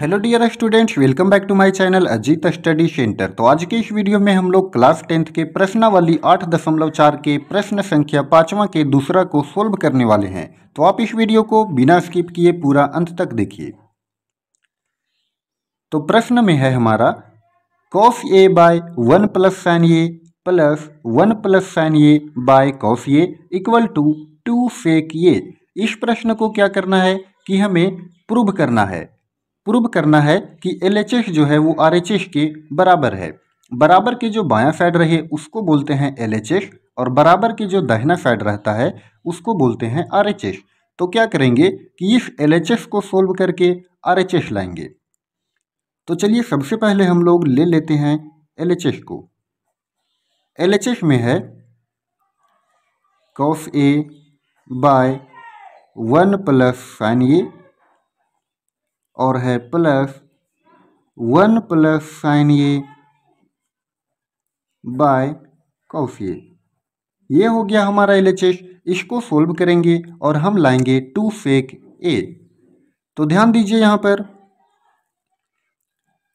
hello dear students welcome back to my channel Ajit study centre तो आज के इस वीडियो में हम लोग क्लास टेंथ के प्रश्नावली आठ दशमलव चार के प्रश्न संख्या पाँचवा के दूसरा को सोल्व करने वाले हैं तो आप इस वीडियो को बिना स्किप किए पूरा अंत तक देखिए तो प्रश्न में है हमारा cos A by one plus sine A plus one plus sine A by cos A equal to two sec A इस प्रश्न को क्या करना है कि हमें प्रूव करना है प्रूव करना है कि एल जो है वो आर के बराबर है बराबर के जो बायां साइड रहे उसको बोलते हैं एल और बराबर के जो दाहिना साइड रहता है उसको बोलते हैं आर तो क्या करेंगे कि इस एल को सोल्व करके आर लाएंगे तो चलिए सबसे पहले हम लोग ले लेते हैं एल को एल में है cos A by one plus sine A और है plus one plus sine A by cos A ये हो गया हमारा एल एच एस इसको सोल्व करेंगे और हम लाएंगे टू फेक ए तो ध्यान दीजिए यहां पर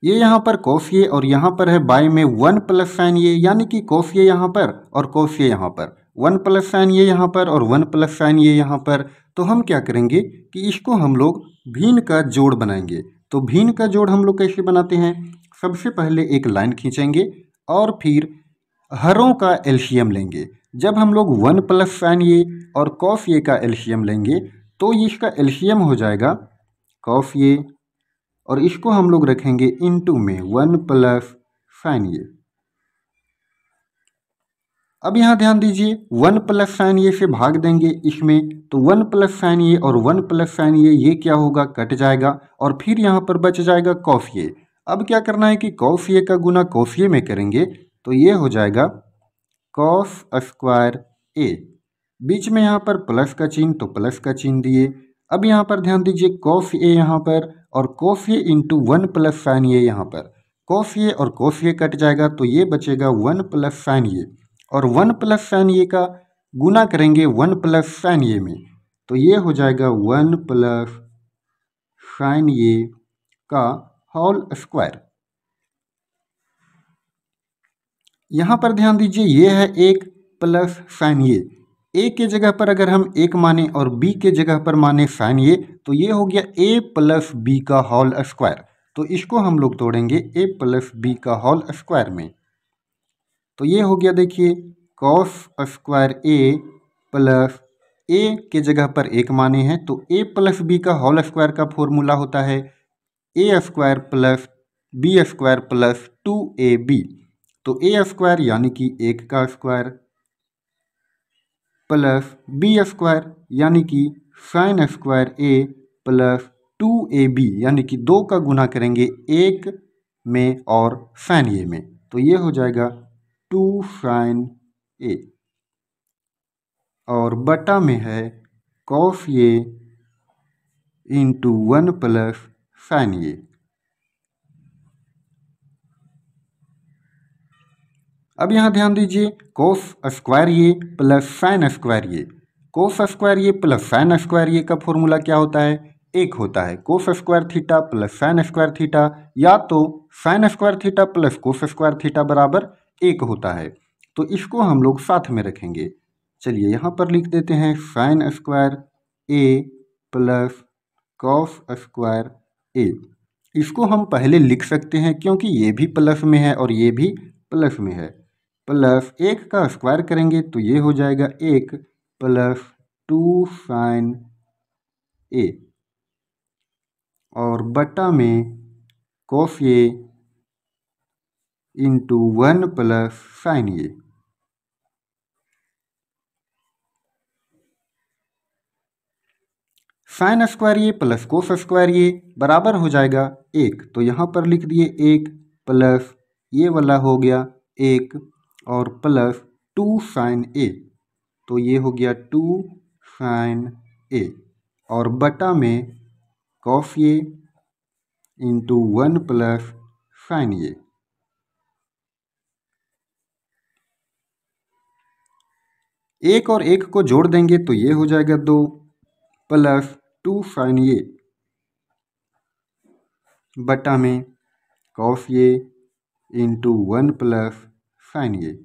ये यहां पर कॉस ए और यहां पर है बाय में वन प्लस साइन ए यानी कि कॉस ए पर और कॉस ए पर वन प्लस साइन ये यहाँ पर और वन प्लस साइन ये यहाँ पर तो हम क्या करेंगे कि इसको हम लोग भीन का जोड़ बनाएंगे तो भीन का जोड़ हम लोग कैसे बनाते हैं सबसे पहले एक लाइन खींचेंगे और फिर हरों का एल्शियम लेंगे जब हम लोग वन प्लस साइन ये और कॉफ ये का एल्शियम लेंगे तो ये इसका एल्शियम हो जाएगा कॉफ ये और इसको हम लोग रखेंगे टू में वन प्लस साइन ये अब यहाँ ध्यान दीजिए वन प्लस साइन ये से भाग देंगे इसमें तो वन प्लस साइन ये और वन प्लस साइन ये ये क्या होगा कट जाएगा और फिर यहाँ पर बच जाएगा कॉफिए अब क्या करना है कि कॉफिए का गुना कॉफिए ये में करेंगे तो ये हो जाएगा कॉफ स्क्वायर ए बीच में यहाँ पर प्लस का चिन्ह तो प्लस का चिन्ह दिए अब यहाँ पर ध्यान दीजिए कॉफ ए यहाँ पर और cos A into one plus sine ये यहाँ पर कॉफिए ए और कॉफिए ए कट जाएगा तो ये बचेगा वन प्लस साइन ये और वन प्लस साइन ए का गुना करेंगे वन प्लस साइन ए में तो ये हो जाएगा वन प्लस साइन ए का होल स्क्वायर यहां पर ध्यान दीजिए ये है एक प्लस साइन ये ए के जगह पर अगर हम एक माने और बी के जगह पर माने साइन ए तो ये हो गया ए प्लस बी का होल स्क्वायर तो इसको हम लोग तोड़ेंगे ए प्लस बी का होल स्क्वायर में तो ये हो गया देखिए cos square A plus A के जगह पर एक माने हैं तो ए प्लस बी का होल स्क्वायर का फॉर्मूला होता है A square plus B square plus two A B तो ए स्क्वायर यानी कि एक का स्क्वायर प्लस बी स्क्वायर यानी कि sine square A plus two A B यानी कि दो का गुना करेंगे एक में और साइन ए में तो ये हो जाएगा टू साइन ए और बटा में है cos A into one plus sine A अब यहां ध्यान दीजिए कोस स्क्वायर ये प्लस साइन स्क्वायर ये कोस स्क्वायर ये प्लस साइन स्क्वायर ये का फॉर्मूला क्या होता है एक होता है cos square theta plus sine square theta या तो sine square theta plus cos square theta बराबर एक होता है तो इसको हम लोग साथ में रखेंगे चलिए यहाँ पर लिख देते हैं sine square A plus cos square A इसको हम पहले लिख सकते हैं क्योंकि ये भी प्लस में है और ये भी प्लस में है प्लस एक का स्क्वायर करेंगे तो ये हो जाएगा एक प्लस टू साइन ए और बटा में cos A into one plus sine A sine square A plus cos square A बराबर हो जाएगा एक तो यहाँ पर लिख दिए एक प्लस ये वाला हो गया एक और प्लस टू साइन ए तो ये हो गया टू साइन ए और बटा में cos A into one plus sine A एक और एक को जोड़ देंगे तो ये हो जाएगा दो प्लस टू साइन ये बटा में कॉस ये इंटू वन प्लस साइन ये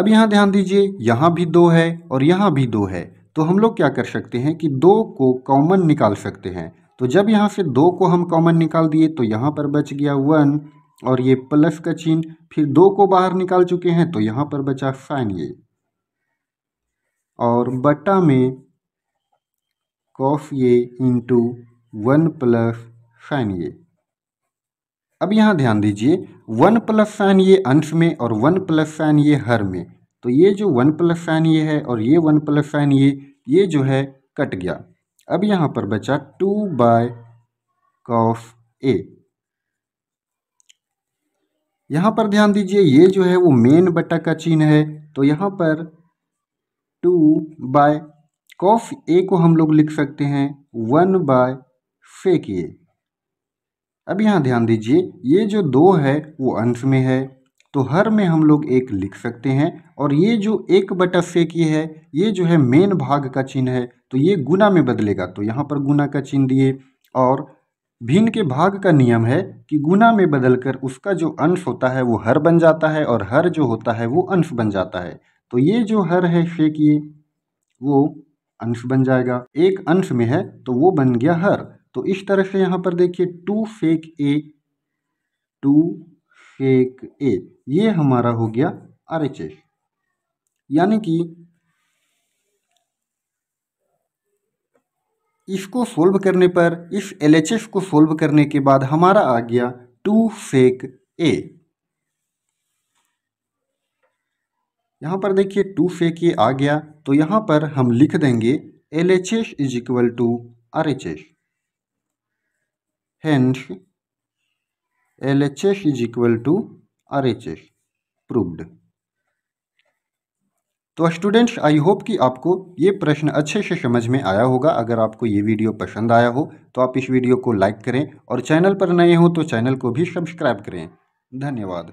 अब यहां ध्यान दीजिए यहां भी दो है और यहां भी दो है तो हम लोग क्या कर सकते हैं कि दो को कॉमन निकाल सकते हैं तो जब यहां से दो को हम कॉमन निकाल दिए तो यहां पर बच गया वन और ये प्लस का चिन्ह फिर दो को बाहर निकाल चुके हैं तो यहाँ पर बचा साइन ये और बटा में कॉफ ये इंटू वन प्लस साइन ये अब यहाँ ध्यान दीजिए वन प्लस साइन ये अंश में और वन प्लस साइन ये हर में तो ये जो वन प्लस साइन ये है और ये वन प्लस साइन ये ये जो है कट गया अब यहाँ पर बचा टू बाय कॉफ ए यहाँ पर ध्यान दीजिए ये जो है वो मेन बटा का चिन्ह है तो यहाँ पर टू बाय कॉफ ए को हम लोग लिख सकते हैं वन बाय फेक ए अब यहाँ ध्यान दीजिए ये जो दो है वो अंश में है तो हर में हम लोग एक लिख सकते हैं और ये जो एक बटा फेक ये है ये जो है मेन भाग का चिन्ह है तो ये गुना में बदलेगा तो यहाँ पर गुना का चिन्ह दिए और भिन्न के भाग का नियम है कि गुना में बदलकर उसका जो अंश होता है वो हर बन जाता है और हर जो होता है वो अंश बन जाता है तो ये जो हर है शेक ये वो अंश बन जाएगा एक अंश में है तो वो बन गया हर तो इस तरह से यहाँ पर देखिए two sec A two sec A ये हमारा हो गया आर एच एस यानी कि इसको सोल्व करने पर इस एल को सोल्व करने के बाद हमारा आ गया टू फेक ए यहाँ पर देखिए टू फेक ए आ गया तो यहाँ पर हम लिख देंगे L H S is equal to R H S hence L H S is equal to R H S proved तो स्टूडेंट्स आई होप कि आपको ये प्रश्न अच्छे से समझ में आया होगा अगर आपको ये वीडियो पसंद आया हो तो आप इस वीडियो को लाइक करें और चैनल पर नए हो तो चैनल को भी सब्सक्राइब करें धन्यवाद